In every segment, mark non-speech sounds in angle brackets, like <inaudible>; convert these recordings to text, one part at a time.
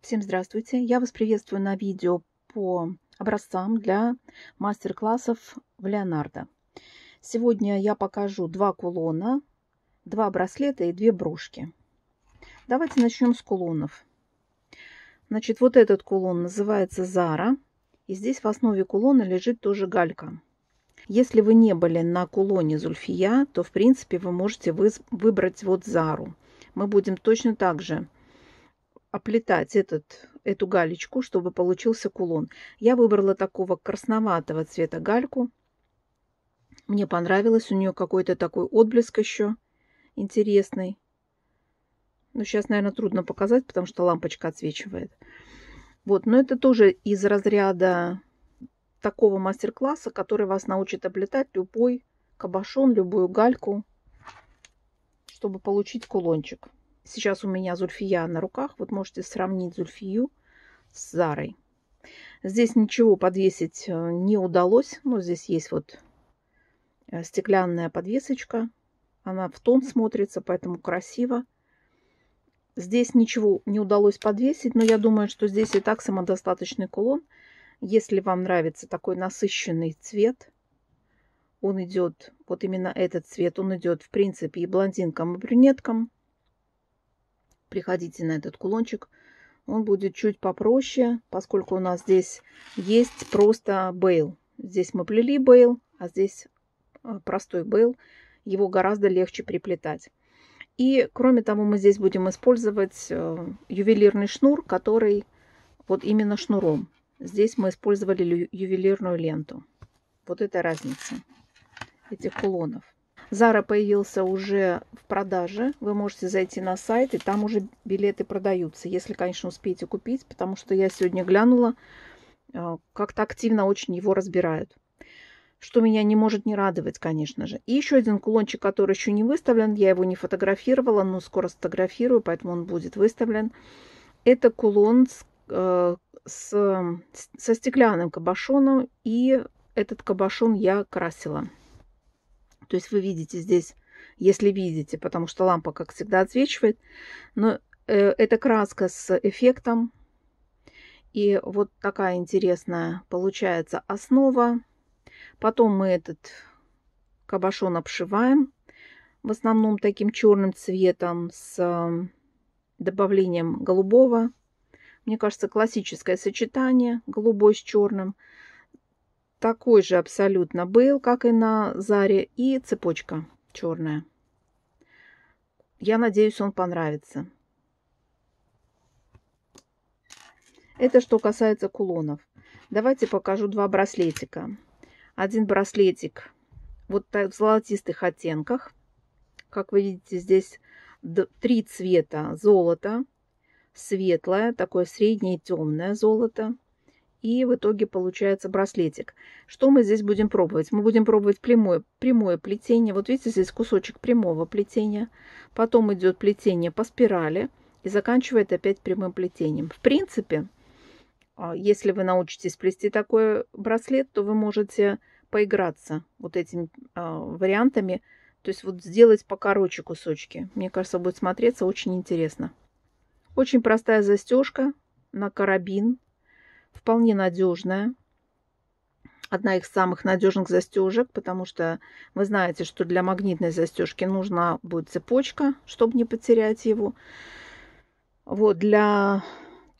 Всем здравствуйте! Я вас приветствую на видео по образцам для мастер-классов в Леонардо. Сегодня я покажу два кулона, два браслета и две брошки. Давайте начнем с кулонов. Значит, вот этот кулон называется Зара. И здесь в основе кулона лежит тоже галька. Если вы не были на кулоне Зульфия, то, в принципе, вы можете выбрать вот Зару. Мы будем точно так же оплетать этот, эту галечку, чтобы получился кулон. Я выбрала такого красноватого цвета гальку. Мне понравилось, у нее какой-то такой отблеск еще интересный. Но ну, сейчас, наверное, трудно показать, потому что лампочка отсвечивает. Вот, но это тоже из разряда такого мастер-класса, который вас научит облетать любой кабошон, любую гальку, чтобы получить кулончик. Сейчас у меня Зульфия на руках. Вот можете сравнить Зульфию с Зарой. Здесь ничего подвесить э, не удалось. Но ну, здесь есть вот э, стеклянная подвесочка. Она в тон смотрится, поэтому красиво. Здесь ничего не удалось подвесить, но я думаю, что здесь и так самодостаточный кулон. Если вам нравится такой насыщенный цвет, он идет, вот именно этот цвет, он идет, в принципе, и блондинкам, и брюнеткам приходите на этот кулончик. Он будет чуть попроще, поскольку у нас здесь есть просто бейл. Здесь мы плели бейл, а здесь э, простой бейл. Его гораздо легче приплетать. И, кроме того, мы здесь будем использовать э, ювелирный шнур, который вот именно шнуром. Здесь мы использовали ювелирную ленту. Вот это разница этих кулонов. Зара появился уже в продаже. Вы можете зайти на сайт, и там уже билеты продаются, если, конечно, успеете купить, потому что я сегодня глянула, э, как-то активно очень его разбирают. Что меня не может не радовать, конечно же. И еще один кулончик, который еще не выставлен. Я его не фотографировала, но скоро сфотографирую, поэтому он будет выставлен. Это кулон с, э, с, со стеклянным кабошоном. И этот кабошон я красила. То есть вы видите здесь, если видите, потому что лампа, как всегда, отсвечивает. Но э, это краска с эффектом. И вот такая интересная получается основа. Потом мы этот кабошон обшиваем. В основном таким черным цветом с эм, добавлением голубого. Мне кажется, классическое сочетание голубой с черным – такой же абсолютно был, как и на Заре, и цепочка черная. Я надеюсь, он понравится. Это что касается кулонов. Давайте покажу два браслетика. Один браслетик вот в золотистых оттенках. Как вы видите, здесь три цвета золота. Светлое, такое среднее темное золото и в итоге получается браслетик. Что мы здесь будем пробовать? Мы будем пробовать прямое, прямое плетение. Вот видите, здесь кусочек прямого плетения. Потом идет плетение по спирали и заканчивает опять прямым плетением. В принципе, а, если вы научитесь плести такой браслет, то вы можете поиграться вот этими а, вариантами. То есть вот сделать покороче кусочки. Мне кажется, будет смотреться очень интересно. Очень простая застежка на карабин вполне надежная. Одна из самых надежных застежек, потому что вы знаете, что для магнитной застежки нужна будет цепочка, чтобы не потерять его. Вот для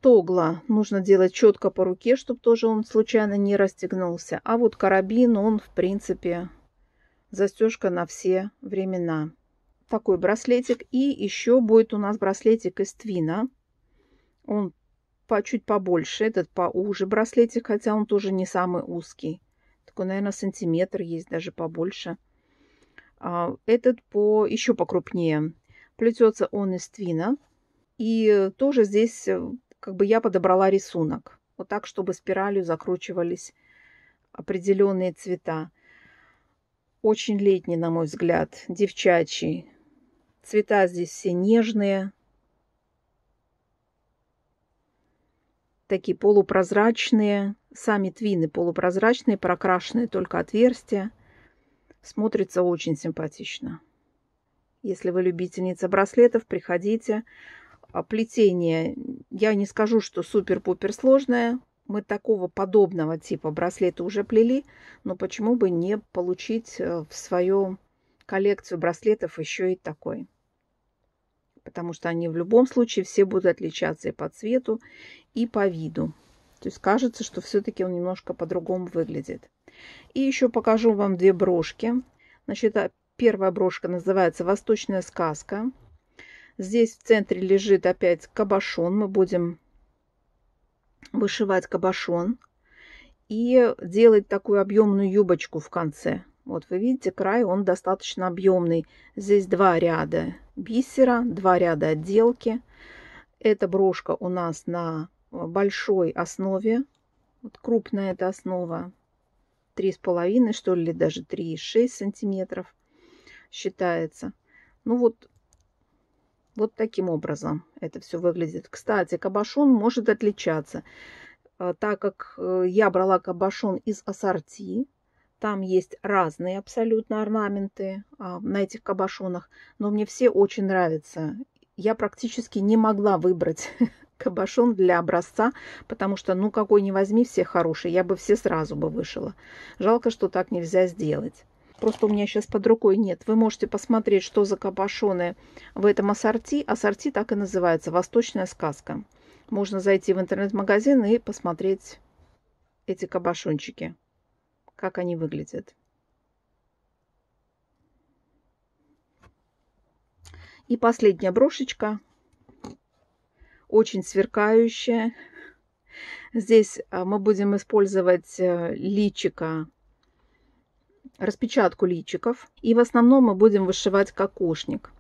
тогла нужно делать четко по руке, чтобы тоже он случайно не расстегнулся. А вот карабин, он в принципе застежка на все времена. Такой браслетик. И еще будет у нас браслетик из твина. Он по, чуть побольше, этот поуже браслетик, хотя он тоже не самый узкий. Такой, наверное, сантиметр есть, даже побольше. А, этот по еще покрупнее. Плетется он из твина. И тоже здесь э, как бы я подобрала рисунок. Вот так, чтобы спиралью закручивались определенные цвета. Очень летний, на мой взгляд, девчачий. Цвета здесь все нежные, такие полупрозрачные, сами твины полупрозрачные, прокрашенные только отверстия. Смотрится очень симпатично. Если вы любительница браслетов, приходите. А плетение, я не скажу, что супер-пупер сложное. Мы такого подобного типа браслета уже плели, но почему бы не получить э, в свою коллекцию браслетов еще и такой потому что они в любом случае все будут отличаться и по цвету, и по виду. То есть кажется, что все-таки он немножко по-другому выглядит. И еще покажу вам две брошки. Значит, а, первая брошка называется «Восточная сказка». Здесь в центре лежит опять кабошон. Мы будем вышивать кабошон и делать такую объемную юбочку в конце. Вот вы видите, край он достаточно объемный. Здесь два ряда бисера, два ряда отделки. Эта брошка у нас на э, большой основе, вот крупная эта основа, 3,5 что ли, даже 3,6 сантиметров считается. Ну вот, вот таким образом это все выглядит. Кстати, кабошон может отличаться. Э, так как э, я брала кабошон из ассорти, там есть разные абсолютно орнаменты а, на этих кабошонах, но мне все очень нравятся. Я практически не могла выбрать <laughs> кабошон для образца, потому что, ну, какой не возьми, все хорошие, я бы все сразу бы вышила. Жалко, что так нельзя сделать. Просто у меня сейчас под рукой нет. Вы можете посмотреть, что за кабошоны в этом ассорти. Ассорти так и называется «Восточная сказка». Можно зайти в интернет-магазин и посмотреть эти кабошончики как они выглядят. И последняя брошечка, очень сверкающая. Здесь а, мы будем использовать э, личика, распечатку личиков. И в основном мы будем вышивать кокошник.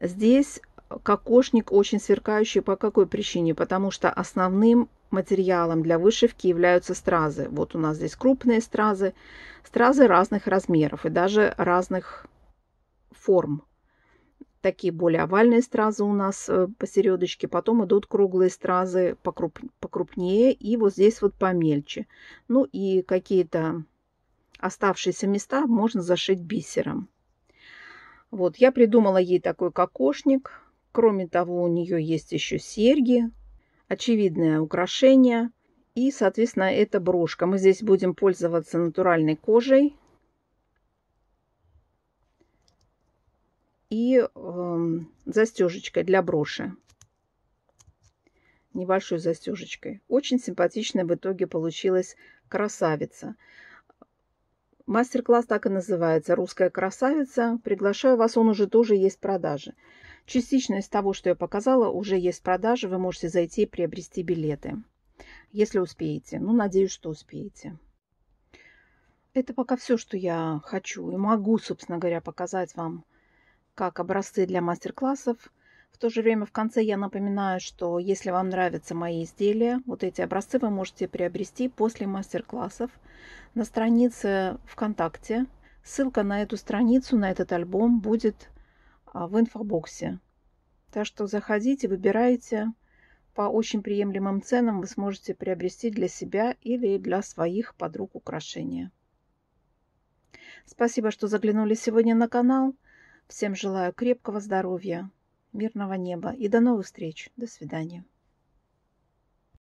Здесь кокошник очень сверкающий. По какой причине? Потому что основным материалом для вышивки являются стразы. Вот у нас здесь крупные стразы, стразы разных размеров и даже разных форм. Такие более овальные стразы у нас э, посередочке, потом идут круглые стразы покруп, покрупнее и вот здесь вот помельче. Ну и какие-то оставшиеся места можно зашить бисером. Вот я придумала ей такой кокошник. Кроме того, у нее есть еще серьги, очевидное украшение. И, соответственно, это брошка. Мы здесь будем пользоваться натуральной кожей. И э, застежечкой для броши. Небольшой застежечкой. Очень симпатичная в итоге получилась красавица. Мастер-класс так и называется «Русская красавица». Приглашаю вас, он уже тоже есть в продаже. Частично из того, что я показала, уже есть продажи, вы можете зайти и приобрести билеты, если успеете. Ну, надеюсь, что успеете. Это пока все, что я хочу и могу, собственно говоря, показать вам как образцы для мастер-классов. В то же время в конце я напоминаю, что если вам нравятся мои изделия, вот эти образцы вы можете приобрести после мастер-классов на странице ВКонтакте. Ссылка на эту страницу, на этот альбом будет а, в инфобоксе. Так что заходите, выбирайте. По очень приемлемым ценам вы сможете приобрести для себя или для своих подруг украшения. Спасибо, что заглянули сегодня на канал. Всем желаю крепкого здоровья, мирного неба и до новых встреч. До свидания.